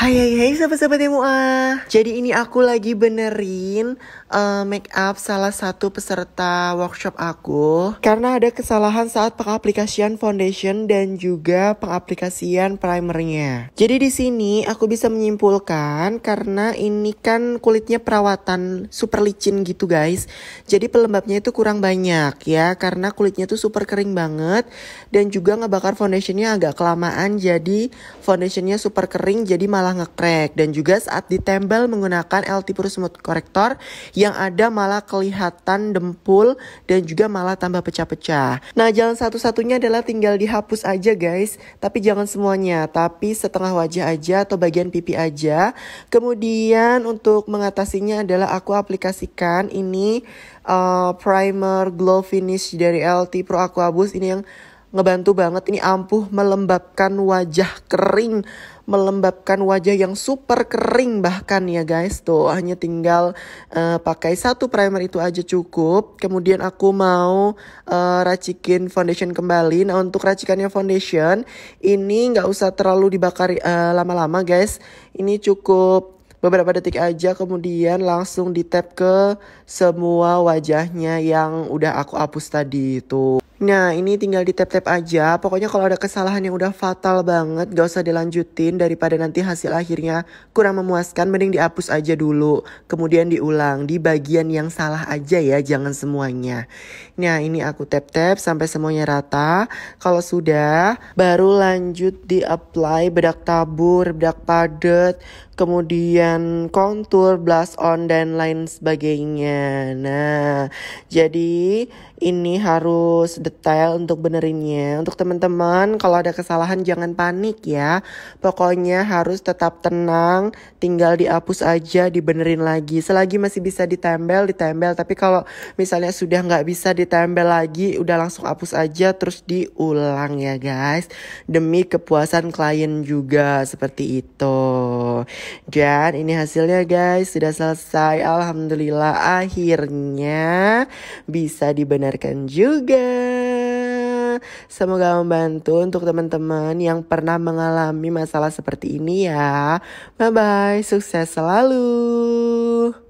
Hai hai hai sahabat-sahabat MUA Jadi ini aku lagi benerin uh, make up salah satu peserta workshop aku Karena ada kesalahan saat pengaplikasian foundation dan juga pengaplikasian primernya Jadi di sini aku bisa menyimpulkan karena ini kan kulitnya perawatan super licin gitu guys Jadi pelembabnya itu kurang banyak ya karena kulitnya tuh super kering banget Dan juga ngebakar foundationnya agak kelamaan jadi foundationnya super kering jadi malah malah ngekrek dan juga saat ditempel menggunakan l Pro Smooth Corrector yang ada malah kelihatan dempul dan juga malah tambah pecah-pecah. Nah jalan satu-satunya adalah tinggal dihapus aja guys, tapi jangan semuanya, tapi setengah wajah aja atau bagian pipi aja. Kemudian untuk mengatasinya adalah aku aplikasikan ini uh, primer glow finish dari LT Pro Aquabus ini yang ngebantu banget ini ampuh melembabkan wajah kering melembabkan wajah yang super kering bahkan ya guys tuh hanya tinggal uh, pakai satu primer itu aja cukup kemudian aku mau uh, racikin foundation kembali nah untuk racikannya foundation ini nggak usah terlalu dibakar eh, lama-lama uh, guys ini cukup beberapa detik aja kemudian langsung di tap ke semua wajahnya yang udah aku hapus tadi tuh Nah ini tinggal di tap-tap aja, pokoknya kalau ada kesalahan yang udah fatal banget gak usah dilanjutin daripada nanti hasil akhirnya kurang memuaskan mending dihapus aja dulu. Kemudian diulang di bagian yang salah aja ya jangan semuanya. Nah ini aku tap-tap sampai semuanya rata, kalau sudah baru lanjut di apply bedak tabur, bedak padat, kemudian kontur, blush on dan lain sebagainya. Nah jadi ini harus detail untuk benerinnya. Untuk teman-teman kalau ada kesalahan jangan panik ya. Pokoknya harus tetap tenang, tinggal dihapus aja, dibenerin lagi. Selagi masih bisa ditempel, ditempel. Tapi kalau misalnya sudah nggak bisa ditempel lagi, udah langsung hapus aja terus diulang ya guys. Demi kepuasan klien juga seperti itu. Dan ini hasilnya guys, sudah selesai. Alhamdulillah akhirnya bisa dibenarkan juga. Semoga membantu untuk teman-teman yang pernah mengalami masalah seperti ini ya. Bye-bye, sukses selalu.